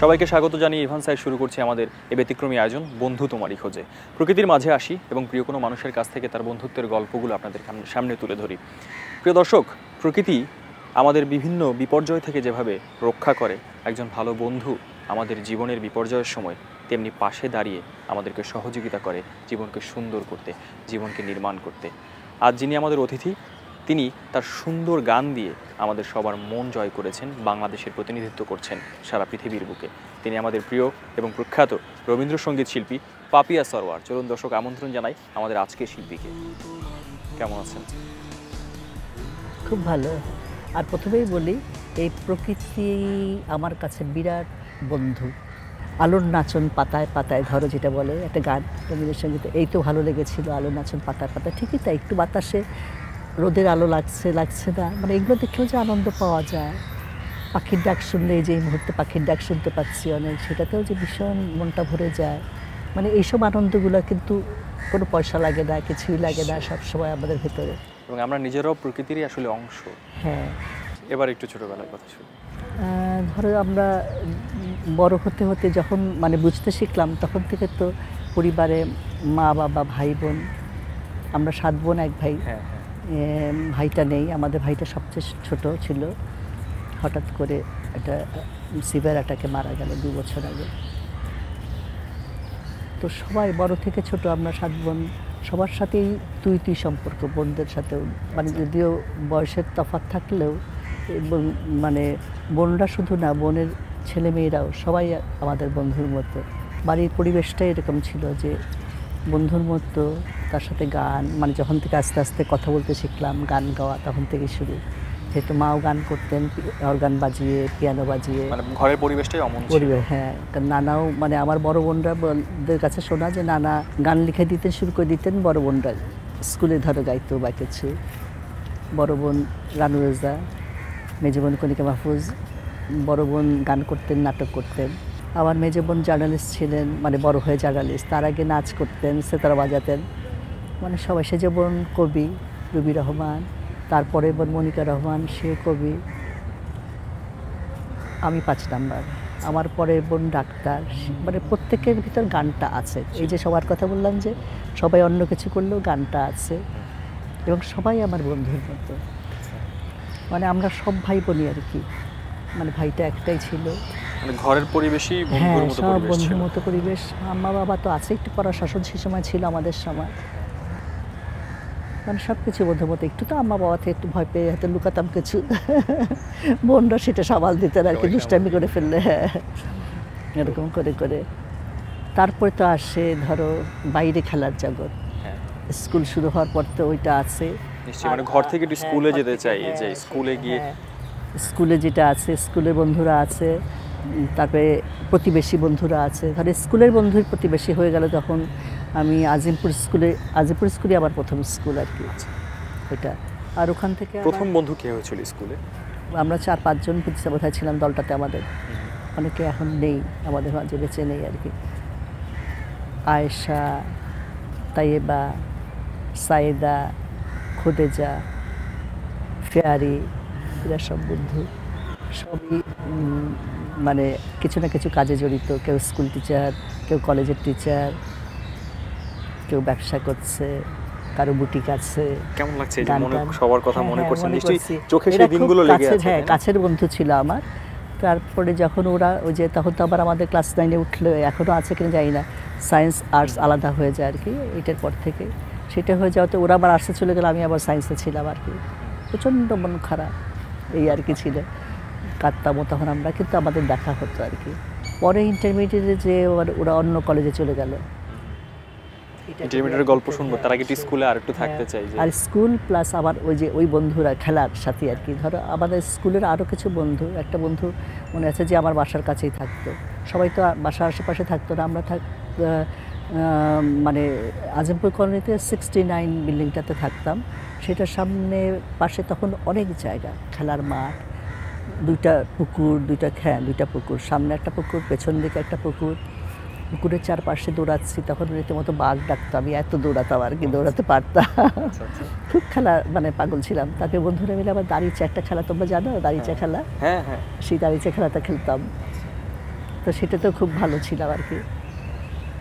সবাইকে স্বাগত জানিয়ে ইভান সাহেব শুরু করছি আমাদের এ ব্যতিক্রমী আয়োজন বন্ধু তোমারই খোঁজে প্রকৃতির মাঝে আসি এবং প্রিয় কোনো মানুষের কাছ থেকে তার বন্ধুত্বের গল্পগুলো আপনাদের সামনে তুলে ধরি প্রিয় দর্শক প্রকৃতি আমাদের বিভিন্ন বিপর্যয় থেকে যেভাবে রক্ষা করে একজন ভালো বন্ধু আমাদের জীবনের বিপর্যয়ের সময় তেমনি পাশে দাঁড়িয়ে আমাদেরকে সহযোগিতা করে জীবনকে সুন্দর করতে জীবনকে নির্মাণ করতে আজ যিনি আমাদের অতিথি তিনি তার সুন্দর গান দিয়ে আমাদের সবার মন জয় করেছেন বাংলাদেশের প্রতিনিধিত্ব করছেন সারা পৃথিবীর বুকে তিনি আমাদের প্রিয় এবং প্রখ্যাত রবীন্দ্রসঙ্গীত শিল্পী পাপিয়া সরওয়ার চলুন দর্শক আমন্ত্রণ জানাই আমাদের আজকের শিল্পীকে কেমন আছেন খুব ভালো আর প্রথমেই বলি এই প্রকৃতি আমার কাছে বিরাট বন্ধু আলোর নাচন পাতায় পাতায় ধরো যেটা বলে একটা গান রবীন্দ্রসঙ্গীত এই তো ভালো লেগেছিল আলোর নাচন পাতায় পাতায় ঠিকই তাই একটু বাতাসে রোদের আলো লাগছে লাগছে না মানে এগুলো দেখলেও যে আনন্দ পাওয়া যায় পাখির ডাক শুনলে যে এই মুহূর্তে পাখির ডাক শুনতে পাচ্ছি অনেক সেটাতেও যে ভীষণ মনটা ভরে যায় মানে এইসব আনন্দগুলো কিন্তু কোনো পয়সা লাগে না কিছুই লাগে না সবসময় আমাদের ভেতরে এবং আমরা নিজেরাও প্রকৃতিরই আসলে অংশ হ্যাঁ এবার একটু ছোটোবেলার কথা শুনি ধরো আমরা বড় হতে হতে যখন মানে বুঝতে শিখলাম তখন থেকে তো পরিবারে মা বাবা ভাই বোন আমরা সাত বোন এক ভাই হ্যাঁ, হ্যাঁ। ভাইটা নেই আমাদের ভাইটা সবচেয়ে ছোট ছিল হঠাৎ করে একটা সিভার অ্যাটাকে মারা গেল দু বছর আগে তো সবাই বড় থেকে ছোট আমরা সাত বোন সবার সাথেই তুই তুই সম্পর্ক বোনদের সাথেও মানে আচ্ছা। যদিও বয়সের তফাত থাকলেও মানে বোনরা শুধু না বোনের ছেলেমেয়েরাও সবাই আমাদের বন্ধুর মতো বাড়ির পরিবেশটাই এরকম ছিল যে বন্ধুর মতো তার সাথে গান মানে যখন থেকে আস্তে আস্তে কথা বলতে শিখলাম গান গাওয়া তখন থেকে শুরু যেহেতু মাও গান করতেন অর্গান বাজিয়ে পিয়ানো বাজিয়ে মানে ঘরের পরিবেশটাই অমন পরিবেশ হ্যাঁ নানাও মানে আমার বড় বোনরাদের কাছে শোনা যে নানা গান লিখে দিতেন শুরু করে দিতেন বড় বোনরা স্কুলে ধরো গাইতো বা কিছু বড় বোন রানু রোজা মেজো বোন কনিকা মাহফুজ বড় বোন গান করতেন নাটক করতেন আমার মেজো বোন জার্নালিস্ট ছিলেন মানে বড় হয়ে জার্নালিস্ট তার আগে নাচ করতেন সেতারা বাজাতেন মানে সবাই সে যেমন কবি রবি রহমান তারপরে এবার মনিকা রহমান সে কবি আমি পাঁচ নাম্বার আমার পরে বোন ডাক্তার মানে প্রত্যেকের ভিতর গানটা আছে এই যে সবার কথা বললাম যে সবাই অন্য কিছু করলেও গানটা আছে এবং সবাই আমার বন্ধুর মতো মানে আমরা সব ভাই বোনই আর কি মানে ভাইটা একটাই ছিল মানে ঘরের পরিবেশই হ্যাঁ সব বন্ধুর মতো পরিবেশ আম্মা বাবা তো আছে একটু পড়া শাসন সে সময় ছিল আমাদের সময় কারণ মানে সব কিছু বোধের মতো একটু তো আম্মা বাবা থেকে একটু ভয় পেয়ে হয়তো লুকাতাম কিছু বোনরা সেটা সামাল দিতেন আর কি দুষ্টামি করে ফেললে হ্যাঁ এরকম করে করে তারপরে তো আসে ধরো বাইরে খেলার জগৎ হ্যাঁ। স্কুল শুরু হওয়ার পর তো ওইটা আছে মানে ঘর থেকে হ্যাঁ, স্কুলে যেতে চাই হ্যাঁ, যে স্কুলে গিয়ে স্কুলে যেটা আছে স্কুলের বন্ধুরা আছে তারপরে প্রতিবেশী বন্ধুরা আছে ধরো স্কুলের বন্ধুর প্রতিবেশী হয়ে গেল তখন আমি আজিমপুর স্কুলে আজিমপুর স্কুলে আমার প্রথম স্কুল আর কি এটা আর ওখান থেকে প্রথম বন্ধু কে হয়েছিল স্কুলে আমরা চার পাঁচজন প্রতিষ্ঠা ছিলাম দলটাতে আমাদের অনেকে এখন নেই আমাদের মাঝে বেঁচে নেই আর কি আয়েশা তাইয়েবা সায়েদা খোদেজা ফেয়ারি এরা সব বন্ধু সবই মানে কিছু না কিছু কাজে জড়িত কেউ স্কুল টিচার কেউ কলেজের টিচার কেউ ব্যবসা করছে কারো বুটিক আছে কেমন লাগছে যে মনে সবার কথা হ্যাঁ, মনে হ্যাঁ, করছেন নিশ্চয়ই চোখে সেই দিনগুলো লেগে আছে হ্যাঁ কাছের বন্ধু ছিল আমার তারপরে যখন ওরা ওই যে তখন তো আবার আমাদের ক্লাস নাইনে উঠলো এখনও আছে কিনা জানি না সায়েন্স আর্টস আলাদা হয়ে যায় আর কি এটার পর থেকে সেটা হয়ে যাওয়াতে ওরা আবার আর্টসে চলে গেল আমি আবার সায়েন্সে ছিলাম আর কি প্রচণ্ড মন খারাপ এই আর কি ছিল কাঁদতামও তখন আমরা কিন্তু আমাদের দেখা হতো আর কি পরে ইন্টারমিডিয়েটে যে ওরা অন্য কলেজে চলে গেলো ইন্টারমিডিয়েটের গল্প শুনবো তার আগে স্কুলে আর একটু হ্যাঁ। থাকতে চাই আর স্কুল প্লাস আবার ওই যে ওই বন্ধুরা খেলার সাথে আর কি ধরো আমাদের স্কুলের আরও কিছু বন্ধু একটা বন্ধু মনে আছে যে আমার বাসার কাছেই থাকতো সবাই তো বাসার আশেপাশে থাকতো না আমরা থাক মানে আজমপুর কলোনিতে সিক্সটি নাইন বিল্ডিংটাতে থাকতাম সেটার সামনে পাশে তখন অনেক জায়গা খেলার মাঠ দুইটা পুকুর দুইটা খ্যাঁ দুইটা পুকুর সামনে একটা পুকুর পেছন দিকে একটা পুকুর পুকুরের চারপাশে দৌড়াচ্ছি তখন মানে রীতিমতো বাঘ ডাকতো আমি এত দৌড়াতাম আর কি আচ্ছা, দৌড়াতে আচ্ছা। পারতাম আচ্ছা, খুব খেলা মানে পাগল ছিলাম তাকে বন্ধুরা মিলে আবার দাঁড়িয়ে একটা খেলা তোমরা জানো দাঁড়িয়ে হ্যাঁ। খেলা হ্যাঁ হ্যাঁ সেই দাঁড়িয়ে খেলাটা খেলতাম তো সেটা তো খুব ভালো ছিলাম আর কি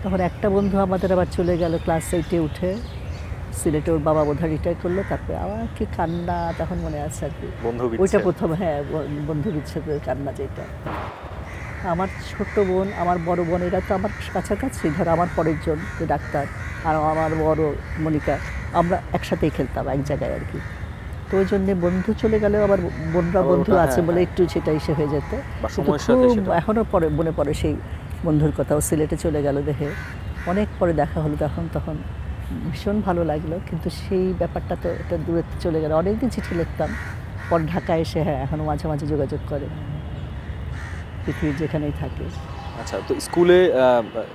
তখন একটা বন্ধু আমাদের আবার চলে গেল ক্লাস এইটে উঠে সিলেটে ওর বাবা বোধহয় রিটায়ার করলো তারপরে আবার কি কান্না তখন মনে আছে আর কি ওইটা প্রথম হ্যাঁ বন্ধু বিচ্ছেদের কান্না যেটা আমার ছোট্ট বোন আমার বড় বোন এরা তো আমার কাছাকাছি ধর আমার পরের জন যে ডাক্তার আর আমার বড় মনিকা আমরা একসাথেই খেলতাম এক জায়গায় আর কি তো ওই জন্যে বন্ধু চলে গেলেও আবার বোনরা বন্ধু হ্যাঁ, আছে হ্যাঁ, বলে হ্যাঁ। একটু সেটা এসে হয়ে যেত এখনও পরে মনে পড়ে সেই বন্ধুর কথাও সিলেটে চলে গেল দেখে অনেক পরে দেখা হলো তখন তখন ভীষণ ভালো লাগলো কিন্তু সেই ব্যাপারটা তো এটা দূরে চলে গেল অনেকদিন চিঠি লিখতাম পর ঢাকা এসে হ্যাঁ এখনও মাঝে মাঝে যোগাযোগ করে পৃথিবীর যেখানেই থাকে আচ্ছা তো স্কুলে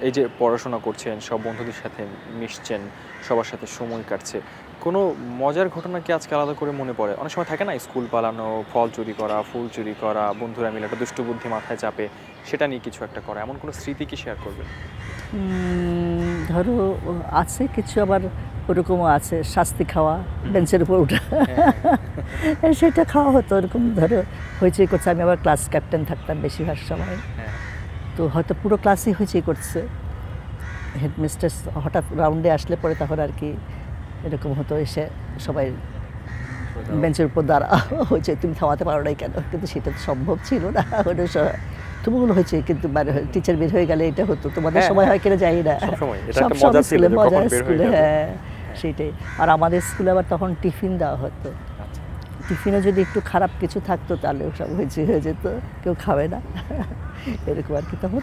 এই যে পড়াশোনা করছেন সব বন্ধুদের সাথে মিশছেন সবার সাথে সময় কাটছে কোনো মজার ঘটনা কি আজকে আলাদা করে মনে পড়ে অনেক সময় থাকে না স্কুল পালানো ফল চুরি করা ফুল চুরি করা বন্ধুরা মিলে একটা দুষ্টু বুদ্ধি মাথায় চাপে সেটা নিয়ে কিছু একটা করা এমন কোনো স্মৃতি কি শেয়ার করবেন ধরো আছে কিছু আবার ওরকমও আছে শাস্তি খাওয়া বেঞ্চের উপর ওঠা হ্যাঁ, হ্যাঁ। হ্যাঁ, সেটা খাওয়া হতো এরকম ধরো হয়েছে করছে আমি আবার ক্লাস ক্যাপ্টেন থাকতাম বেশিরভাগ সময় হ্যাঁ। তো হয়তো পুরো ক্লাসই হয়েছে করছে হেডমিস্ট্রেস হঠাৎ রাউন্ডে আসলে পরে তখন আর কি এরকম হতো এসে সবাই বেঞ্চের উপর দাঁড়া হয়েছে তুমি থামাতে পারো নাই কেন কিন্তু সেটা তো সম্ভব ছিল না ওটা তুমুল হয়েছে কিন্তু মানে টিচার বের হয়ে গেলে এটা হতো তোমাদের হ্যাঁ, সময় হয় কিনা যাই না সব স্কুলে মজা স্কুলে হ্যাঁ সেটাই আর আমাদের স্কুলে আবার তখন টিফিন দেওয়া হতো টিফিনে যদি একটু খারাপ কিছু থাকতো তাহলে সব হয়েছে হয়ে যেত কেউ খাবে না এরকম আর কি তখন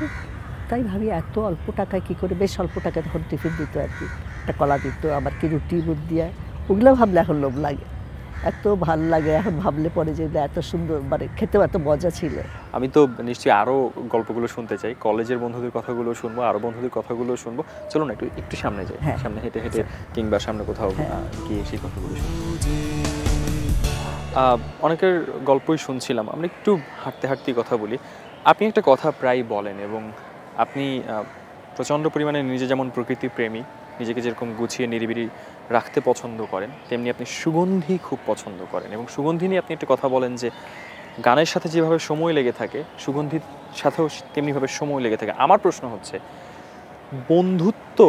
তাই ভাবি এত অল্প টাকায় কী করে বেশ অল্প টাকায় তখন টিফিন দিত আর কি একটা কলা দিত আবার কি রুটি বুট দিয়ে ওগুলো ভাবলে এখন লোভ লাগে এত ভাল লাগে এখন ভাবলে পরে যে এত সুন্দর মানে খেতে এত মজা ছিল আমি তো নিশ্চয়ই আরও গল্পগুলো শুনতে চাই কলেজের বন্ধুদের কথাগুলো শুনবো আরও বন্ধুদের কথাগুলো শুনবো চলুন একটু একটু সামনে যাই হ্যাঁ। সামনে হেঁটে হেঁটে আচ্ছা। কিংবা সামনে কোথাও হ্যাঁ। গিয়ে সেই কথাগুলো শুনবো অনেকের গল্পই শুনছিলাম আমি একটু হাঁটতে হাঁটতেই কথা বলি আপনি একটা কথা প্রায় বলেন এবং আপনি প্রচণ্ড পরিমাণে নিজে যেমন প্রকৃতি প্রেমী নিজেকে যেরকম গুছিয়ে নিরিবিড়ি রাখতে পছন্দ করেন তেমনি আপনি সুগন্ধি খুব পছন্দ করেন এবং সুগন্ধি নিয়ে আপনি একটা কথা বলেন যে গানের সাথে যেভাবে সময় লেগে থাকে সুগন্ধির সাথেও তেমনিভাবে সময় লেগে থাকে আমার প্রশ্ন হচ্ছে বন্ধুত্ব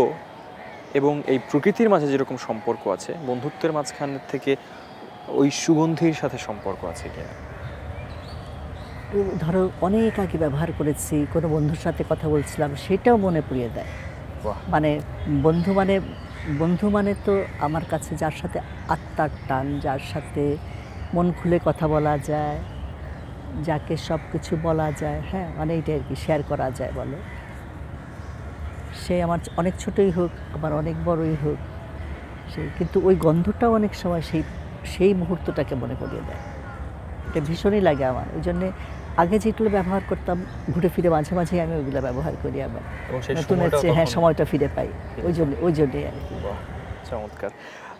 এবং এই প্রকৃতির মাঝে যেরকম সম্পর্ক আছে বন্ধুত্বের মাঝখান থেকে ওই সুগন্ধির সাথে সম্পর্ক আছে কিনা ধরো অনেক আগে ব্যবহার করেছি কোনো বন্ধুর সাথে কথা বলছিলাম সেটাও মনে পড়িয়ে দেয় মানে বন্ধু মানে বন্ধু মানে তো আমার কাছে যার সাথে আত্মার টান যার সাথে মন খুলে কথা বলা যায় যাকে সব কিছু বলা যায় হ্যাঁ মানে এটা আর কি শেয়ার করা যায় বলো সে আমার অনেক ছোটই হোক আমার অনেক বড়ই হোক সে কিন্তু ওই গন্ধটাও অনেক সময় সেই সেই মুহূর্তটাকে মনে করিয়ে দেয় এটা ভীষণই লাগে আমার ওই জন্যে আগে যেগুলো ব্যবহার করতাম ঘুরে ফিরে মাঝে মাঝে আমি ওইগুলো ব্যবহার করি আবার নতুন হচ্ছে হ্যাঁ সময়টা ফিরে পাই ওই জন্য ওই জন্যই আর কি চমৎকার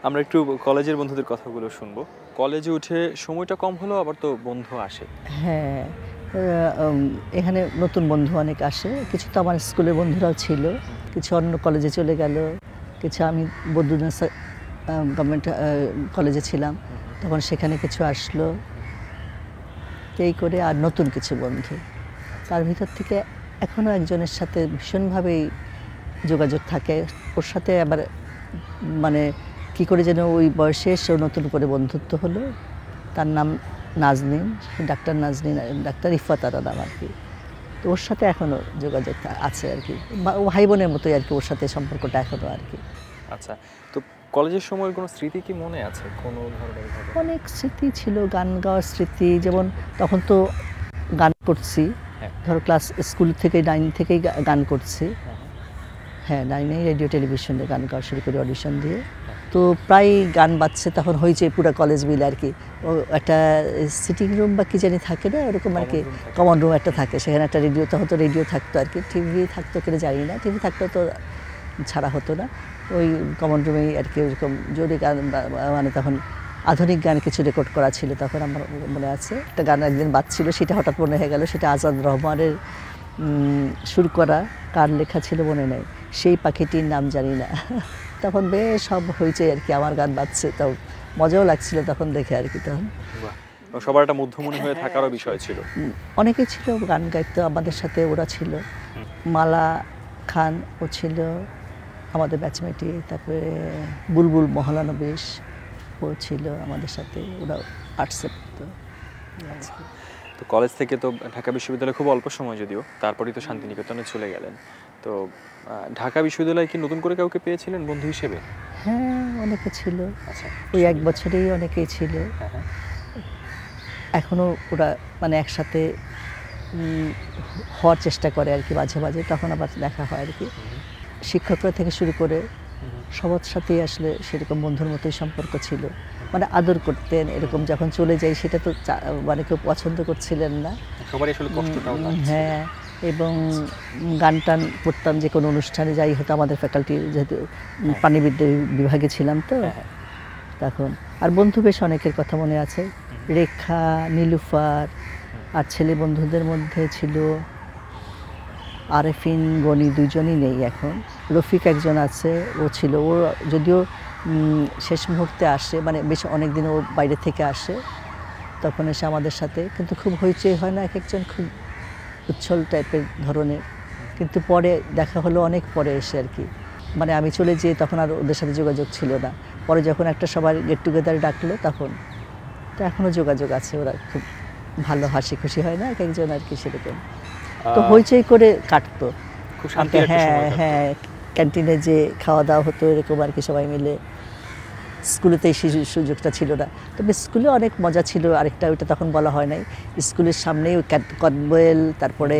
আমরা একটু কলেজের বন্ধুদের কথাগুলো শুনবো কলেজে উঠে সময়টা কম হলেও আবার তো বন্ধু আসে হ্যাঁ এখানে নতুন বন্ধু অনেক আসে কিছু তো আমার স্কুলের বন্ধুরাও ছিল কিছু অন্য কলেজে চলে গেল কিছু আমি বন্ধুদের গভর্নমেন্ট কলেজে ছিলাম তখন সেখানে কিছু আসলো এই করে আর নতুন কিছু বন্ধু তার ভিতর থেকে এখনও একজনের সাথে ভীষণভাবেই যোগাযোগ থাকে ওর সাথে আবার মানে কি করে যেন ওই বয়সে এসেও নতুন করে বন্ধুত্ব হলো তার নাম নাজনিন ডাক্তার নাজনিন ডাক্তার ইফাতারা নাম আর কি তো ওর সাথে এখনও যোগাযোগ আছে আর কি ভাই বোনের মতোই আর কি ওর সাথে সম্পর্কটা এখনও আর কি আচ্ছা তো কলেজের সময়ের কোনো স্মৃতি কি মনে আছে কোনো ধরনের অনেক স্মৃতি ছিল গান গাওয়ার স্মৃতি যেমন তখন তো গান করছি হ্যাঁ। ধরো ক্লাস স্কুল থেকে নাইন থেকেই গান করছি হ্যাঁ, হ্যাঁ নাইনে রেডিও টেলিভিশনে গান গাওয়া শুরু করি অডিশন দিয়ে হ্যাঁ। তো প্রায় গান বাজছে তখন হয়েছে পুরো কলেজ মিলে আর কি ও একটা সিটিং রুম বা কি জানি থাকে না ওরকম আর কি কমন রুম একটা থাকে সেখানে একটা রেডিও তখন তো রেডিও থাকতো আর কি টিভি থাকতো কেন জানি না টিভি থাকতো তো ছাড়া হতো না ওই কমন রুমে আর কি ওইরকম জোরে গান মানে তখন আধুনিক গান কিছু রেকর্ড করা ছিল তখন আমার মনে আছে একটা গান একদিন বাজছিল সেটা হঠাৎ মনে হয়ে গেল সেটা আজাদ রহমানের সুর করা কার লেখা ছিল মনে নেই সেই পাখিটির নাম জানি না তখন বেশ সব হয়েছে আর কি আমার গান বাজছে তো মজাও লাগছিল তখন দেখে আর কি তখন সবার একটা মধ্যমণি হয়ে থাকারও বিষয় ছিল অনেকে ছিল গান গাইতো আমাদের সাথে ওরা ছিল মালা খান ও ছিল আমাদের ব্যাচমেটি তারপরে বুলবুল মহলানবেশ ও ছিল আমাদের সাথে ওরা আর্টসে পড়তো তো কলেজ থেকে তো ঢাকা বিশ্ববিদ্যালয়ে খুব অল্প সময় যদিও তারপরেই তো শান্তিনিকেতনে চলে গেলেন তো ঢাকা বিশ্ববিদ্যালয়ে কি নতুন করে কাউকে পেয়েছিলেন বন্ধু হিসেবে হ্যাঁ অনেকে ছিল এই আচ্ছা, এক বছরেই অনেকেই ছিল হ্যাঁ, হ্যাঁ। এখনও ওরা মানে একসাথে হওয়ার চেষ্টা করে আর কি মাঝে মাঝে তখন আবার দেখা হয় আর কি শিক্ষকরা থেকে শুরু করে সবার সাথেই আসলে সেরকম বন্ধুর মতোই সম্পর্ক ছিল মানে আদর করতেন এরকম যখন চলে যাই সেটা তো মানে কেউ পছন্দ করছিলেন না হ্যাঁ এবং গান টান করতাম যে কোনো অনুষ্ঠানে যাই হতো আমাদের ফ্যাকাল্টি যেহেতু হ্যাঁ। পানিবিদ্যা বিভাগে ছিলাম তো হ্যাঁ, হ্যাঁ। তখন আর বন্ধু বেশ অনেকের কথা মনে আছে রেখা নীলুফার আর ছেলে বন্ধুদের মধ্যে ছিল আরেফিন গনি দুজনই নেই এখন রফিক একজন আছে ও ছিল ও যদিও শেষ মুহূর্তে আসে মানে বেশ অনেক দিন ও বাইরে থেকে আসে তখন এসে আমাদের সাথে কিন্তু খুব হইচই হয় না এক একজন খুব উচ্ছল টাইপের ধরনের কিন্তু পরে দেখা হলো অনেক পরে এসে আর কি মানে আমি চলে যেয়ে তখন আর ওদের সাথে যোগাযোগ ছিল না পরে যখন একটা সবার গেট টুগেদারে ডাকলো তখন তো এখনও যোগাযোগ আছে ওরা খুব ভালো হাসি খুশি হয় না এক একজন আর কি সেরকম তো হইচই করে কাটতো হ্যাঁ হ্যাঁ ক্যান্টিনে যে খাওয়া দাওয়া হতো এরকম আর কি সবাই মিলে স্কুলেতে এই সুযোগটা ছিল না তবে স্কুলে অনেক মজা ছিল আরেকটা ওইটা তখন বলা হয় নাই স্কুলের সামনেই কনবয়েল তারপরে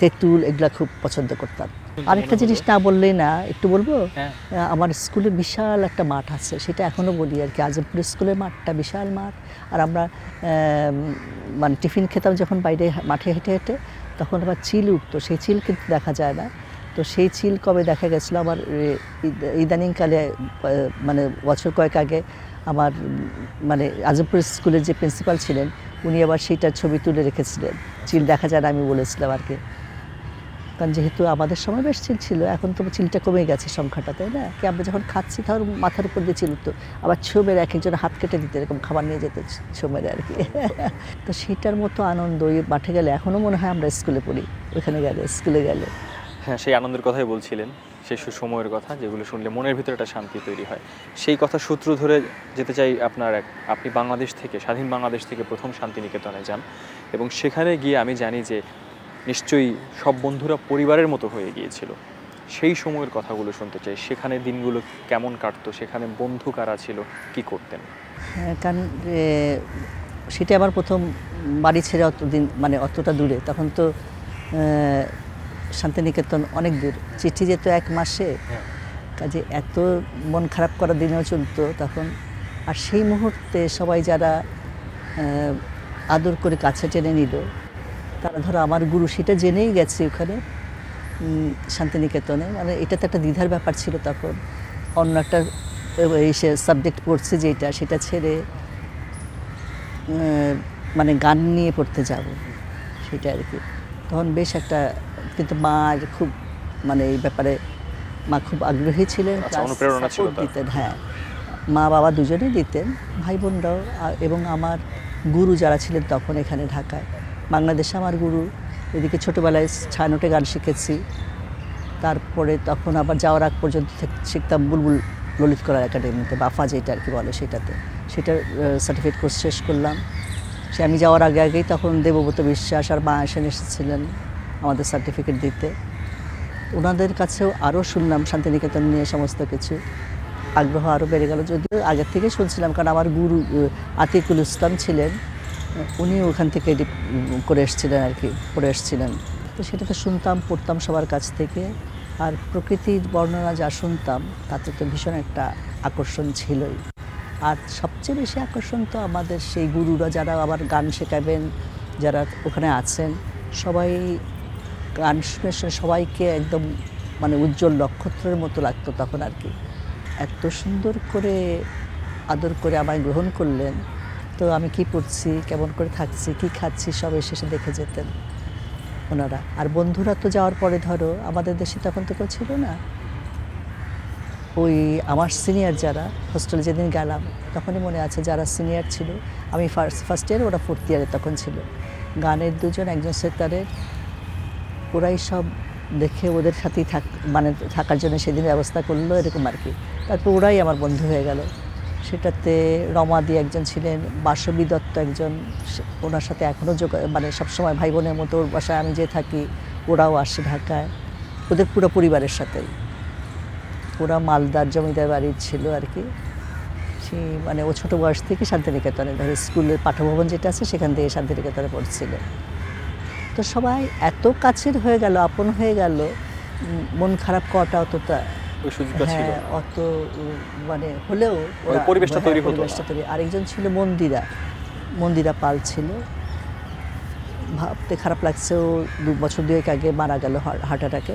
তেঁতুল এগুলা খুব পছন্দ করতাম আরেকটা জিনিস না বললেই না একটু বলবো হ্যাঁ। আমার স্কুলে বিশাল একটা মাঠ আছে সেটা এখনও বলি আর কি আজমপুর স্কুলের মাঠটা বিশাল মাঠ আর আমরা মানে টিফিন খেতাম যখন বাইরে মাঠে হেঁটে হেঁটে তখন আবার চিল উঠতো সেই চিল কিন্তু দেখা যায় না তো সেই চিল কবে দেখা গেছিলো আমার ইদানিংকালে মানে বছর কয়েক আগে আমার মানে আজমপুর স্কুলের যে প্রিন্সিপাল ছিলেন উনি আবার সেইটার ছবি তুলে রেখেছিলেন চিল দেখা যায় না আমি বলেছিলাম আর কি কারণ যেহেতু আমাদের সময় বেশ চিল ছিল এখন তো চিলটা কমে গেছে সংখ্যাটা তাই না কি আমরা যখন খাচ্ছি তখন মাথার উপর দিয়ে চিল উঠতো আবার ছৌ মেরে এক একজনের হাত কেটে দিতে এরকম খাবার নিয়ে যেত ছৌ মেরে আর কি তো সেটার মতো আনন্দ ওই মাঠে গেলে এখনও মনে হয় আমরা স্কুলে পড়ি ওইখানে গেলে স্কুলে গেলে হ্যাঁ সেই আনন্দের কথাই বলছিলেন সেই সুসময়ের কথা যেগুলো শুনলে মনের ভিতরে একটা শান্তি তৈরি হয় সেই কথা সূত্র ধরে যেতে চাই আপনার এক আপনি বাংলাদেশ থেকে স্বাধীন বাংলাদেশ থেকে প্রথম শান্তিনিকেতনে যান এবং সেখানে গিয়ে আমি জানি যে নিশ্চয়ই সব বন্ধুরা পরিবারের মতো হয়ে গিয়েছিল সেই সময়ের কথাগুলো শুনতে চাই সেখানে দিনগুলো কেমন কাটতো সেখানে বন্ধু কারা ছিল কি করতেন হ্যাঁ, কারণ সেটা আমার প্রথম বাড়ি ছেড়ে অতদিন মানে অতটা দূরে তখন তো শান্তিনিকেতন অনেক দূর চিঠি যেত এক মাসে কাজে এত মন খারাপ করা দিনেও চলতো তখন আর সেই মুহূর্তে সবাই যারা আদর করে কাছে টেনে নিল তারা ধরো আমার গুরু সেটা জেনেই গেছে ওখানে শান্তিনিকেতনে মানে এটা তো একটা দ্বিধার ব্যাপার ছিল তখন অন্য একটা এসে সাবজেক্ট পড়ছে যেটা সেটা ছেড়ে মানে গান নিয়ে পড়তে যাব সেটা আর কি তখন বেশ একটা কিন্তু মা খুব মানে এই ব্যাপারে মা খুব আগ্রহী ছিলেন আচ্ছা, দিতেন হ্যাঁ মা বাবা দুজনেই দিতেন ভাই বোনরাও এবং আমার গুরু যারা ছিলেন তখন এখানে ঢাকায় বাংলাদেশ আমার গুরু এদিকে ছোটোবেলায় ছায়ানোটে গান শিখেছি তারপরে তখন আবার যাওয়ার আগ পর্যন্ত শিখতাম বুলবুল ললিত কলা একাডেমিতে বাফা যেটা আর কি বলে সেটাতে সেটার সার্টিফিকেট কোর্স শেষ করলাম সে আমি যাওয়ার আগে আগেই তখন দেবব্রত বিশ্বাস আর মা এসে এসেছিলেন আমাদের সার্টিফিকেট দিতে ওনাদের কাছেও আরও শুনলাম শান্তিনিকেতন নিয়ে সমস্ত কিছু আগ্রহ আরও বেড়ে গেল যদিও আগের থেকে শুনছিলাম কারণ আমার গুরু আতিকুল ইসলাম ছিলেন উনি ওখান থেকে করে এসেছিলেন আর কি পড়ে এসেছিলেন তো সেটা তো শুনতাম পড়তাম সবার কাছ থেকে আর প্রকৃতির বর্ণনা যা শুনতাম তাতে তো ভীষণ একটা আকর্ষণ ছিলই আর সবচেয়ে বেশি আকর্ষণ তো আমাদের সেই গুরুরা যারা আবার গান শেখাবেন যারা ওখানে আছেন সবাই গান শুনে সবাইকে একদম মানে উজ্জ্বল নক্ষত্রের মতো লাগতো তখন আর কি এত সুন্দর করে আদর করে আমায় গ্রহণ করলেন তো আমি কি পড়ছি কেমন করে থাকছি কি খাচ্ছি সব এসে এসে দেখে যেতেন ওনারা আর বন্ধুরা তো যাওয়ার পরে ধরো আমাদের দেশে তখন তো কেউ ছিল না ওই আমার সিনিয়র যারা হোস্টেলে যেদিন গেলাম তখনই মনে আছে যারা সিনিয়র ছিল আমি ফার্স্ট ফার্স্ট ইয়ার ওরা ফোর্থ ইয়ারে তখন ছিল গানের দুজন একজন সেতারের ওরাই সব দেখে ওদের সাথেই থাক মানে থাকার জন্য সেদিন ব্যবস্থা করলো এরকম আর কি তারপর ওরাই আমার বন্ধু হয়ে গেল সেটাতে রমাদি একজন ছিলেন বাসবী দত্ত একজন ওনার সাথে এখনও যোগা মানে সবসময় ভাই বোনের মতো ওর বাসায় আমি যে থাকি ওরাও আসে ঢাকায় ওদের পুরো পরিবারের সাথেই ওরা মালদার জমিদার বাড়ির ছিল আর কি সে মানে ও ছোটো বয়স থেকে শান্তিনিকেতনে ধরে স্কুলের পাঠ্যভবন যেটা আছে সেখান থেকে শান্তিনিকেতনে পড়ছিল তো সবাই এত কাছের হয়ে গেল আপন হয়ে গেল মন খারাপ করাটা অতটা ওই সুযোগটা ছিল হ্যাঁ, অত মানে হলেও মানে হ্যাঁ, পরিবেশটা তৈরি হতো আরেকজন ছিল মন্দিরা মন্দিরা পাল ছিল ভাবতে খারাপ লাগছে ও দু বছর দুয়েক আগে মারা গেল হার্ট অ্যাটাকে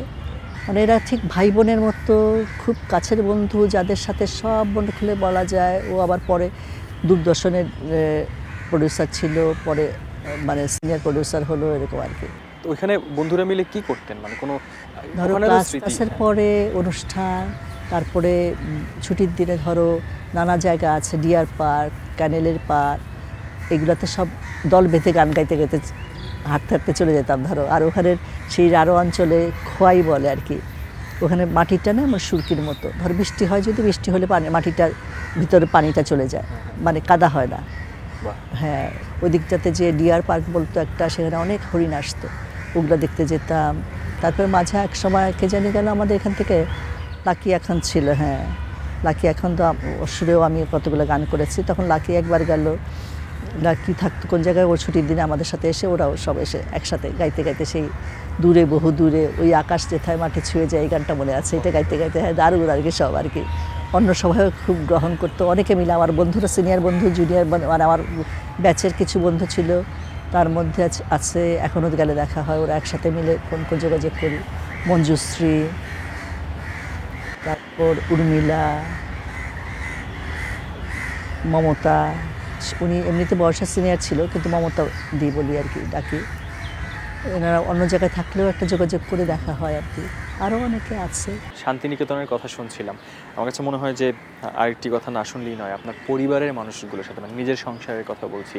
মানে এরা ঠিক ভাই বোনের মতো খুব কাছের বন্ধু যাদের সাথে সব বন্ধু খুলে বলা যায় ও আবার পরে দূরদর্শনের প্রডিউসার ছিল পরে মানে সিনিয়র প্রডিউসার হলো এরকম আর কি ওইখানে বন্ধুরা মিলে কি করতেন মানে কোনো ধরো ক্লাসের পরে অনুষ্ঠান তারপরে ছুটির দিনে ধরো নানা জায়গা আছে ডিয়ার পার্ক ক্যানেলের পার্ক এগুলোতে সব দল বেঁধে গান গাইতে গাইতে হাঁটতে হাঁটতে চলে যেতাম ধরো আর ওখানের সেই আরও অঞ্চলে খোয়াই বলে আর কি ওখানে মাটিটা না আমার সুরকির মতো ধর বৃষ্টি হয় যদি বৃষ্টি হলে পানি মাটিটা ভিতরে পানিটা চলে যায় হ্যাঁ, হ্যাঁ। মানে কাদা হয় না হ্যাঁ ওই দিকটাতে যে ডিয়ার পার্ক বলতো একটা সেখানে অনেক হরিণ আসতো উগলা দেখতে যেতাম তারপর মাঝে এক সময় কে জানি গেল আমাদের এখান থেকে লাকিয়া খান ছিল হ্যাঁ লাকিয়া খান তো সুরেও আমি কতগুলো গান করেছি তখন লাকি একবার গেল লাকি থাকতো কোন জায়গায় ওর ছুটির দিনে আমাদের সাথে এসে ওরাও সব এসে একসাথে গাইতে গাইতে সেই দূরে বহু দূরে ওই আকাশ যেথায় মাঠে ছুঁয়ে যায় এই গানটা মনে আছে এটা গাইতে গাইতে হ্যাঁ দারু আর কি সব আর কি অন্য সবাই খুব গ্রহণ করতো অনেকে মিলে আমার বন্ধুরা সিনিয়র বন্ধু জুনিয়র মানে আমার ব্যাচের কিছু বন্ধু ছিল তার মধ্যে আছে এখনও গেলে দেখা হয় ওরা একসাথে মিলে ফোন করে যোগাযোগ করি মঞ্জুশ্রী তারপর উর্মিলা মমতা উনি এমনিতে বর্ষা সিনিয়র ছিল কিন্তু মমতা দি বলি আর কি ডাকি এনারা অন্য জায়গায় থাকলেও একটা যোগাযোগ করে দেখা হয় আর কি আরও অনেকে আছে শান্তিনিকেতনের কথা শুনছিলাম আমার কাছে মনে হয় যে আরেকটি কথা না শুনলেই নয় আপনার পরিবারের মানুষগুলোর সাথে মানে নিজের সংসারের কথা বলছি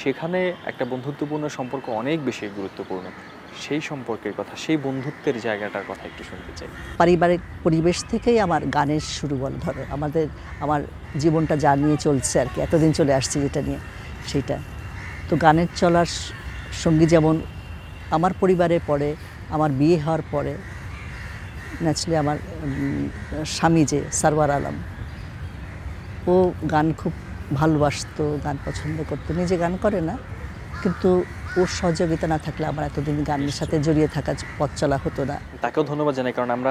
সেখানে একটা বন্ধুত্বপূর্ণ সম্পর্ক অনেক বেশি গুরুত্বপূর্ণ সেই সম্পর্কের কথা সেই বন্ধুত্বের জায়গাটার কথা একটু শুনতে চাই পারিবারিক পরিবেশ থেকেই আমার গানের শুরু বল ধরো আমাদের আমার জীবনটা যা নিয়ে চলছে আর কি এতদিন চলে আসছে যেটা নিয়ে সেটা তো গানের চলার সঙ্গী যেমন আমার পরিবারে পড়ে আমার বিয়ে হওয়ার পরে ন্যাচুরালি আমার স্বামী যে সারওয়ার আলম ও গান খুব ভালোবাসত গান পছন্দ করতো নিজে গান করে না কিন্তু ওর সহযোগিতা না থাকলে আমার এতদিন গানের সাথে জড়িয়ে থাকা পথ চলা হতো না তাকেও ধন্যবাদ জানাই কারণ আমরা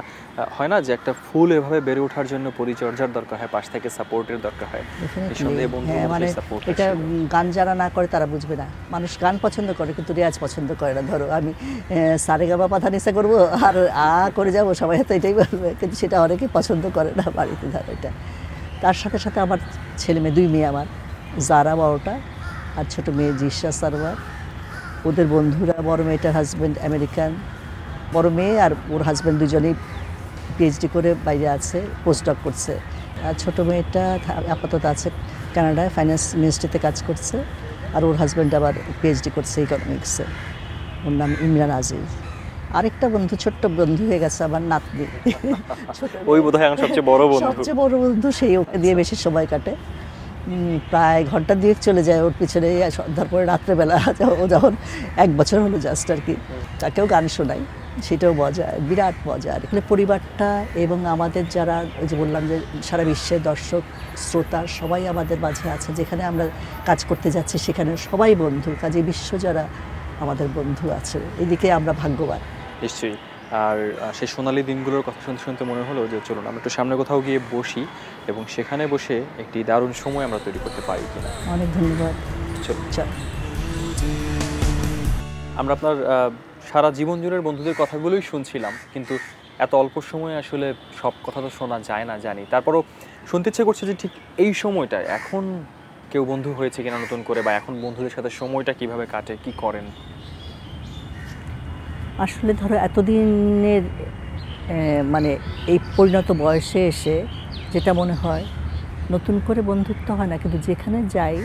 হয় না যে একটা ফুল এভাবে বেড়ে ওঠার জন্য পরিচর্যার দরকার হয় পাশ থেকে সাপোর্টের দরকার হয় হ্যাঁ, মানে এটা গান যারা না করে তারা বুঝবে না মানুষ গান পছন্দ করে কিন্তু রেয়াজ পছন্দ করে না ধরো আমি গাবা পাথা নিশা করবো আর আ করে যাবো সবাই হয়তো এটাই বলবে কিন্তু সেটা অনেকে পছন্দ করে না বাড়িতে ধরো এটা তার সাথে সাথে আমার ছেলে মেয়ে দুই মেয়ে আমার জারা বারোটা আর ছোটো মেয়ে জিসা সারওয়ার ওদের বন্ধুরা বড় মেয়েটার হাজব্যান্ড আমেরিকান বড় মেয়ে আর ওর হাজব্যান্ড দুজনেই পিএইচডি করে বাইরে আছে পোস্টডক করছে আর ছোটো মেয়েটা আপাতত আছে কানাডায় ফাইন্যান্স মিনিস্ট্রিতে কাজ করছে আর ওর হাজব্যান্ড আবার পিএইচডি করছে ইকোনমিক্সে ওর নাম ইমরান আজিজ আরেকটা বন্ধু ছোট্ট বন্ধু হয়ে গেছে আমার নাতনি ওই বোধহয় সবচেয়ে বড় বন্ধু সবচেয়ে বড় বন্ধু সেই ওকে দিয়ে আচ্ছা। বেশি সময় কাটে প্রায় ঘন্টা দিয়ে চলে যায় ওর পিছনে সন্ধ্যার পরে রাত্রেবেলা ও যখন এক বছর হলো জাস্ট আর কি তাকেও গান শোনাই সেটাও মজা বিরাট মজা আর এখানে পরিবারটা এবং আমাদের যারা ওই যে বললাম যে সারা বিশ্বের দর্শক শ্রোতা সবাই আমাদের মাঝে আছে যেখানে আমরা কাজ করতে যাচ্ছি সেখানে সবাই বন্ধু কাজে বিশ্ব যারা আমাদের বন্ধু আছে এদিকে আমরা ভাগ্যবান নিশ্চয়ই আর সেই সোনালি দিনগুলোর কথা শুনতে শুনতে মনে হলো যে চলুন আমরা একটু সামনে কোথাও গিয়ে বসি এবং সেখানে বসে একটি দারুণ সময় আমরা তৈরি করতে পারি কিনা অনেক ধন্যবাদ আমরা আপনার সারা জীবন জুড়ের বন্ধুদের কথাগুলোই শুনছিলাম কিন্তু এত অল্প সময়ে আসলে সব কথা তো শোনা যায় না জানি তারপরও শুনতে ইচ্ছে করছে যে ঠিক এই সময়টায় এখন কেউ বন্ধু হয়েছে কিনা নতুন করে বা এখন বন্ধুদের সাথে সময়টা কিভাবে কাটে কি করেন আসলে ধরো এতদিনের মানে এই পরিণত বয়সে এসে যেটা মনে হয় নতুন করে বন্ধুত্ব হয় না কিন্তু যেখানে যাই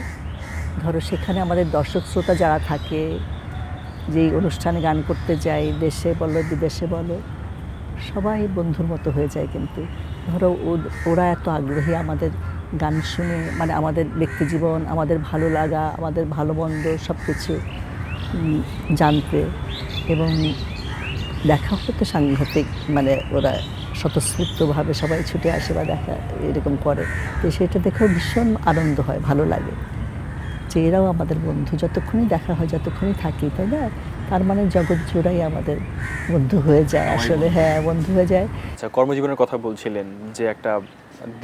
ধরো সেখানে আমাদের দর্শক শ্রোতা যারা থাকে যেই অনুষ্ঠানে গান করতে যাই দেশে বলো বিদেশে বলো সবাই বন্ধুর মতো হয়ে যায় কিন্তু ধরো ওরা এত আগ্রহী আমাদের গান শুনে মানে আমাদের ব্যক্তি জীবন আমাদের ভালো লাগা আমাদের ভালো মন্দ সব কিছু জানতে এবং দেখা হতো সাংঘাতিক মানে ওরা স্বতঃস্ফূর্তভাবে সবাই ছুটে আসে বা দেখা এরকম করে তো সেটা দেখেও ভীষণ আনন্দ হয় ভালো লাগে যে এরাও আমাদের বন্ধু যতক্ষণই দেখা হয় যতক্ষণই থাকি তাই না তার মানে জগৎ জোড়াই আমাদের বন্ধু হয়ে যায় আসলে হ্যাঁ বন্ধু হয়ে যায় আচ্ছা কর্মজীবনের কথা বলছিলেন যে একটা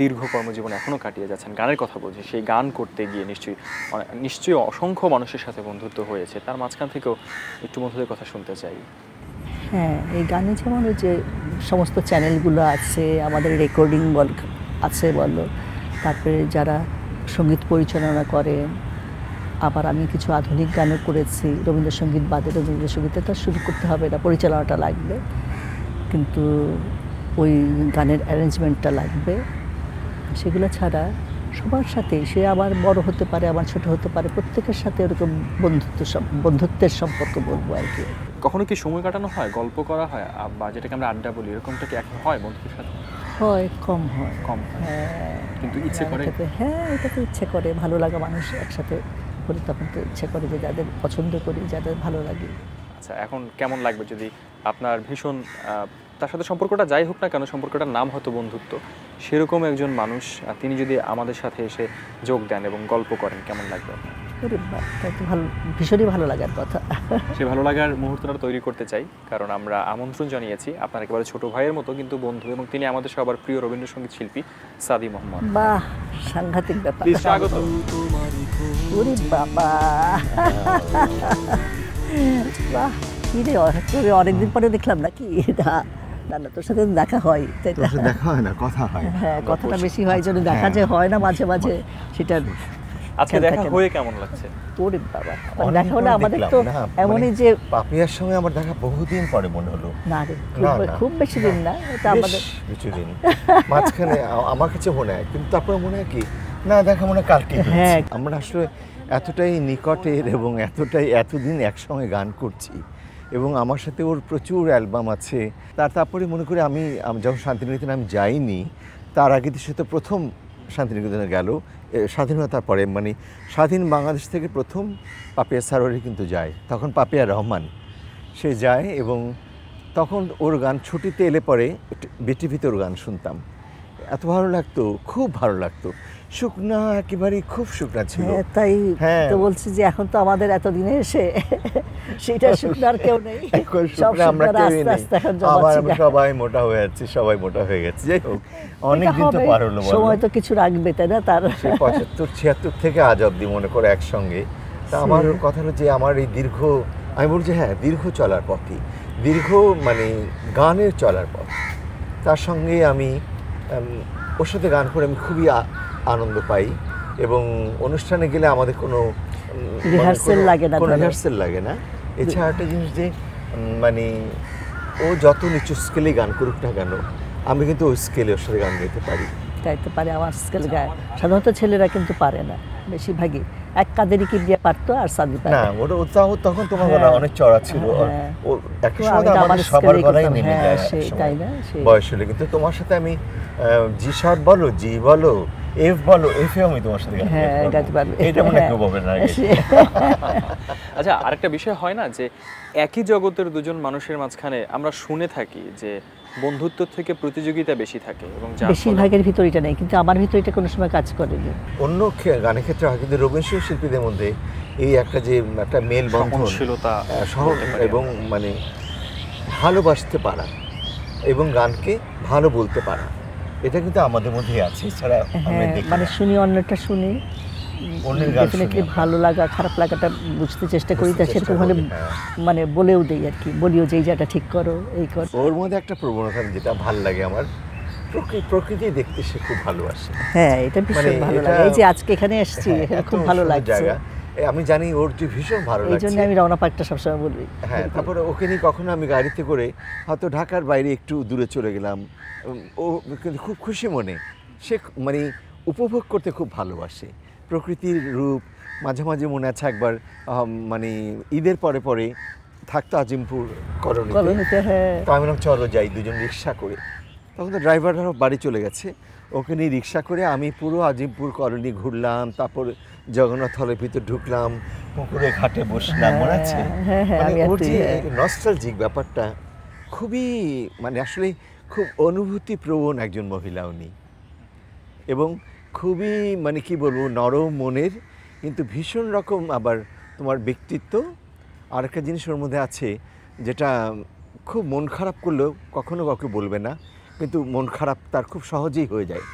দীর্ঘ কর্মজীবন এখনও কাটিয়ে যাচ্ছেন গানের কথা বলছি সেই গান করতে গিয়ে নিশ্চয়ই মানে নিশ্চয়ই অসংখ্য মানুষের সাথে বন্ধুত্ব হয়েছে তার মাঝখান থেকেও একটু বন্ধুদের কথা শুনতে চাই হ্যাঁ এই গানে যেমন যে সমস্ত চ্যানেলগুলো আছে আমাদের রেকর্ডিং বল আছে বলো তারপরে যারা সঙ্গীত পরিচালনা করেন আবার আমি কিছু আধুনিক গানও করেছি রবীন্দ্রসঙ্গীত বাদে রবীন্দ্রসঙ্গীতে তো শুরু করতে হবে না পরিচালনাটা লাগবে কিন্তু ওই গানের অ্যারেঞ্জমেন্টটা লাগবে সেগুলো ছাড়া সবার সাথে সে আবার বড় হতে পারে আবার ছোট হতে পারে প্রত্যেকের সাথে ওরকম বন্ধুত্ব বন্ধুত্বের সম্পর্ক বলবো আর কি কখনো কি সময় কাটানো হয় গল্প করা হয় বা যেটাকে আমরা আড্ডা বলি এরকমটা কি এখন হয় বন্ধুদের সাথে হয় কম হয় কম হ্যাঁ। কিন্তু ইচ্ছে করে হ্যাঁ এটা তো ইচ্ছে করে ভালো লাগা মানুষ একসাথে করি তখন তো ইচ্ছে করে যে যাদের পছন্দ করি যাদের ভালো লাগে আচ্ছা এখন কেমন লাগবে যদি আপনার ভীষণ তার সাথে সম্পর্কটা যাই হোক না কেন সম্পর্কটার নাম হয়তো বন্ধুত্ব সেরকম একজন মানুষ তিনি যদি আমাদের সাথে এসে যোগ দেন এবং গল্প করেন কেমন লাগবে আপনার ভীষণই ভালো লাগার কথা সে ভালো লাগার মুহূর্তটা তৈরি করতে চাই কারণ আমরা আমন্ত্রণ জানিয়েছি আপনার একেবারে ছোট ভাইয়ের মতো কিন্তু বন্ধু এবং তিনি আমাদের সবার প্রিয় রবীন্দ্রসঙ্গীত শিল্পী সাদি মোহাম্মদ বাহ সাংঘাতিক ব্যাপার স্বাগত বাবা বাহ কি রে অনেকদিন পরে দেখলাম নাকি না না তোর সাথে দেখা হয় তাই দেখা হয় না কথা হয় হ্যাঁ কথাটা বেশি হয় জন্য আচ্ছা, দেখা যে হ্যাঁ। হয় না মাঝে মাঝে আচ্ছা। সেটা আজকে দেখা হয়ে কেমন লাগছে তোরে বাবা দেখা হলো আমাদের তো মানে এমনই যে পাপিয়ার সঙ্গে আমার দেখা বহুদিন পরে মনে হলো না রে খুব বেশি দিন না এটা আমাদের কিছু দিন মাঝখানে আমার কাছে মনে হয় কিন্তু তারপরে মনে হয় কি না দেখা মনে কালকে হ্যাঁ আমরা আসলে এতটাই নিকটের এবং এতটাই এতদিন একসঙ্গে গান করছি এবং আমার সাথে ওর প্রচুর অ্যালবাম আছে তার তারপরে মনে করি আমি যখন শান্তিনিকেতনে আমি যাইনি তার আগে সে তো প্রথম শান্তিনিকেতনে গেল স্বাধীনতার পরে মানে স্বাধীন বাংলাদেশ থেকে প্রথম পাপিয়া সারোরে কিন্তু যায় তখন পাপিয়া রহমান সে যায় এবং তখন ওর গান ছুটিতে এলে পরে বিটিভিতে ওর গান শুনতাম এত ভালো লাগতো খুব ভালো লাগতো শুকনা একেবারে খুব শুকনা ছিল হ্যাঁ, তাই হ্যাঁ। তো বলছি যে এখন তো আমাদের এতদিনে এসে সেটা শুকনার কেউ নেই আমরা কেউ আবার সবাই মোটা হয়ে যাচ্ছে সবাই মোটা হয়ে গেছে যাই হোক অনেক দিন তো পার হলো সময় তো কিছু রাখবে তাই না তার পঁচাত্তর ছিয়াত্তর থেকে আজ অব্দি মনে করে একসঙ্গে তা আমার কথা হলো যে আমার এই দীর্ঘ আমি বলছি হ্যাঁ দীর্ঘ চলার পথই দীর্ঘ মানে গানের চলার পথ তার সঙ্গে আমি ওর সাথে গান করে আমি খুবই আনন্দ পাই এবং অনুষ্ঠানে গেলে আমাদের কোনো রিহার্সেল লাগে না কোনো রিহার্সেল লাগে না এছাড়া একটা জিনিস যে মানে ও যত নিচু স্কেলে গান করুক না কেন আমি কিন্তু ওই স্কেলে ওর সাথে গান গাইতে পারি গাইতে পারে আমার স্কেল গায় সাধারণত ছেলেরা কিন্তু পারে না বেশিরভাগই এক কাদেরই কি দিয়ে পারতো আর সাদি না ওটা তখন তোমার গলা হ্যাঁ, অনেক চড়া ছিল হ্যাঁ, ও হ্যাঁ। একটা সময় আমাদের সবার গলায় নেমে যায় তাই না বয়স হলে কিন্তু তোমার সাথে আমি জি সার বলো জি বলো এফ বলো এফে আমি তোমার সাথে হ্যাঁ গাইতে পারবে এটা মনে কেউ পাবে হ্যাঁ। না আচ্ছা আরেকটা বিষয় হয় না যে একই জগতের দুজন মানুষের মাঝখানে আমরা শুনে থাকি যে বন্ধুত্ব থেকে প্রতিযোগিতা বেশি থাকে এবং বেশিরভাগের ভিতর এটা নেই কিন্তু আমার ভিতর এটা কোনো সময় কাজ করেনি অন্য গানের ক্ষেত্রে হয় কিন্তু রবীন্দ্র শিল্পীদের মধ্যে এই একটা যে একটা মেল বন্ধনশীলতা এবং মানে ভালোবাসতে পারা এবং গানকে ভালো বলতে পারা এটা কিন্তু আমাদের মধ্যে আছে এছাড়া হ্যাঁ, হ্যাঁ, মানে শুনি অন্যটা শুনি ভালো লাগা খারাপ লাগাটা বুঝতে চেষ্টা করি তা সেরকম হলে হ্যাঁ। মানে বলেও দেই আর কি বলিও যে এইটা ঠিক করো এই করো ওর মধ্যে একটা প্রবণতা যেটা ভাল লাগে আমার প্রকৃতি দেখতে সে খুব ভালোবাসে হ্যাঁ এটা ভীষণ মানে ভালো লাগে এই যে আজকে এখানে এসেছি এখানে খুব ভালো লাগছে আমি জানি ওর যে ভীষণ ভালো লাগে এই জন্য আমি রওনা পার্কটা সবসময় বলবি হ্যাঁ তারপরে ওকে নিয়ে কখনো আমি গাড়িতে করে হয়তো ঢাকার বাইরে একটু দূরে চলে গেলাম ও কিন্তু খুব খুশি মনে সে মানে উপভোগ করতে খুব ভালোবাসে প্রকৃতির রূপ মাঝে মাঝে মনে আছে একবার মানে ঈদের পরে পরে থাকতো আজিমপুর কলোনিতে হ্যাঁ। তো আমি চলো যাই দুজন রিক্সা করে তখন তো ড্রাইভাররাও বাড়ি চলে গেছে ওকে নিয়ে রিক্সা করে আমি পুরো আজিমপুর কলোনি ঘুরলাম তারপর জগন্নাথ হলের ভিতর ঢুকলাম পুকুরে ঘাটে বসলাম মনে আছে হ্যাঁ, হ্যাঁ, নস্টালজিক মানে ব্যাপারটা খুবই মানে আসলে খুব অনুভূতিপ্রবণ একজন মহিলা উনি এবং খুবই মানে কি বলবো নরম মনের কিন্তু ভীষণ রকম আবার তোমার ব্যক্তিত্ব আর একটা জিনিস ওর মধ্যে আছে যেটা খুব মন খারাপ করলেও কখনো কাউকে বলবে না কিন্তু মন খারাপ তার খুব সহজেই হয়ে যায়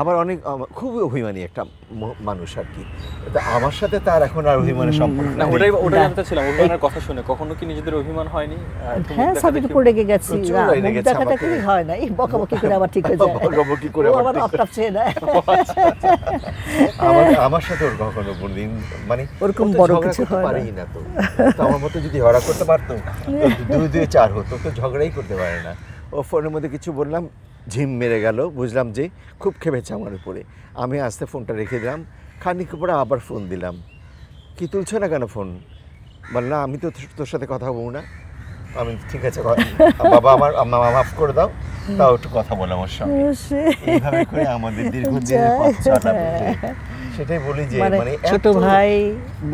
আমার অনেক খুবই অভিমানী একটা মানুষ আর কি আমার সাথে তার এখন আর অভিমানের সম্পর্ক না ওটাই ওটাই জানতে ছিলাম অভিমানের কথা শুনে কখনো কি নিজেদের অভিমান হয়নি হ্যাঁ সাবিত পড়ে গেছি দেখাটা কি হয় না এই বকাবকি করে আবার ঠিক হয়ে যায় বকাবকি করে আবার অফতাপ চেয়ে না আচ্ছা, আচ্ছা। আমার আমার সাথে ওর কখনো কোনদিন মানে ওরকম বড় কিছু হয় পারি না তো আমার মতো যদি ঝগড়া করতে পারতো দুই দুই চার হতো তো ঝগড়াই করতে পারে না ও ফোনের মধ্যে কিছু বললাম ঝিম মেরে গেল বুঝলাম যে খুব খেপেছে আমার উপরে আমি আস্তে ফোনটা রেখে দিলাম খানিক পরে আবার ফোন দিলাম কি তুলছো না কেন ফোন বল না আমি তো তোর সাথে কথা বলবো না আমি ঠিক আছে বাবা আমার আমার মাফ করে দাও তাও একটু কথা বললাম ওর সঙ্গে এইভাবে করে আমাদের দীর্ঘদিন পথ চলা সেটাই বলি যে মানে, মানে ছোট ভাই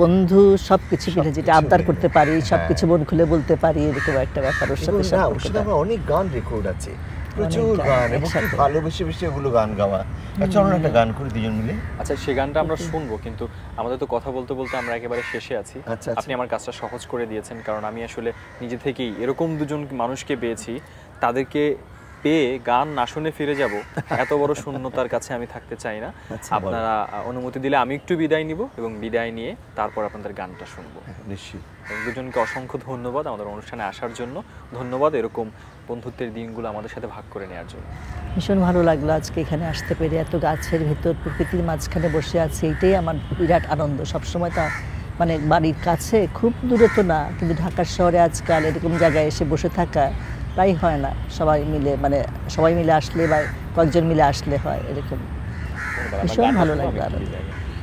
বন্ধু সবকিছু মিলে যেটা আবদার করতে পারি হ্যাঁ। সবকিছু মন খুলে বলতে পারি এরকম একটা ব্যাপার ওর সাথে না আমার অনেক গান রেকর্ড আছে প্রচুর মানে গান এবং ভালোবেসে বেশি ওগুলো গান গাওয়া আচ্ছা আমরা একটা গান করি দুজন মিলে আচ্ছা সেই গানটা আমরা শুনবো কিন্তু আমাদের তো কথা বলতে বলতে আমরা একেবারে শেষে আছি আচ্ছা, আচ্ছা। আপনি আমার কাজটা সহজ করে দিয়েছেন কারণ আমি আসলে নিজে থেকেই এরকম দুজন মানুষকে পেয়েছি তাদেরকে পেয়ে গান না শুনে ফিরে যাব এত বড় শূন্যতার কাছে আমি থাকতে চাই না আচ্ছা, আপনারা অনুমতি দিলে আমি একটু বিদায় নিব এবং বিদায় নিয়ে তারপর আপনাদের গানটা শুনবো হ্যাঁ, নিশ্চয়ই দুজনকে অসংখ্য ধন্যবাদ আমাদের অনুষ্ঠানে আসার জন্য ধন্যবাদ এরকম বন্ধুত্বের দিনগুলো আমাদের সাথে ভাগ করে নেওয়ার জন্য ভীষণ ভালো লাগলো আজকে এখানে আসতে পেরে এত গাছের ভেতর প্রকৃতির মাঝখানে বসে আছে এটাই আমার বিরাট আনন্দ সবসময় তা মানে বাড়ির কাছে খুব দূরে তো না কিন্তু ঢাকার শহরে আজকাল এরকম জায়গায় এসে বসে থাকা তাই হয় না সবাই মিলে মানে সবাই মিলে আসলে বা কয়েকজন মিলে আসলে হয় এরকম ভীষণ ভালো লাগবে আর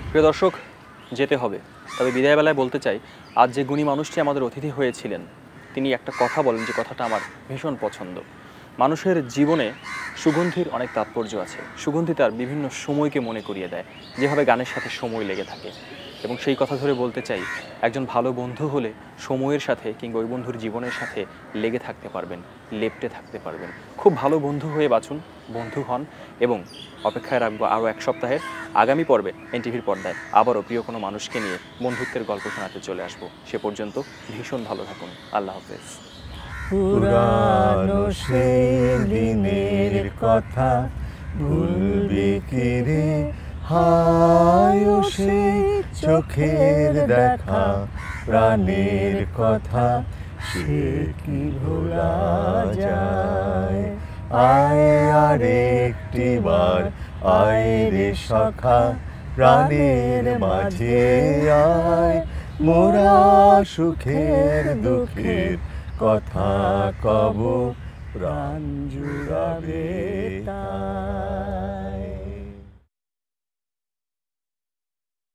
প্রিয় দর্শক যেতে হবে তবে বিদায়বেলায় বলতে চাই আজ যে গুণী মানুষটি আমাদের অতিথি হয়েছিলেন তিনি একটা কথা বলেন যে কথাটা আমার ভীষণ পছন্দ মানুষের জীবনে সুগন্ধির অনেক তাৎপর্য আছে সুগন্ধি তার বিভিন্ন সময়কে মনে করিয়ে দেয় যেভাবে গানের সাথে সময় লেগে থাকে এবং সেই কথা ধরে বলতে চাই একজন ভালো বন্ধু হলে সময়ের সাথে কিংবা ওই বন্ধুর জীবনের সাথে লেগে থাকতে পারবেন লেপটে থাকতে পারবেন খুব ভালো বন্ধু হয়ে বাঁচুন বন্ধু হন এবং অপেক্ষায় রাখবো আরও এক সপ্তাহের আগামী পর্বে এনটিভির পর্দায় আবারও প্রিয় কোনো মানুষকে নিয়ে বন্ধুত্বের গল্প শোনাতে চলে আসবো সে পর্যন্ত ভীষণ ভালো থাকুন আল্লাহ হাফেজ পুরানো সেই দিনের কথা ভুলবে কে রে হায় সে চোখের দেখা প্রাণের কথা সে কি ভোলা যায় আয় আর একটি বার আয় রে সখা প্রাণের মাঝে আয় মোরা সুখের দুঃখের কথা কব প্রাণ জুড়াবে তার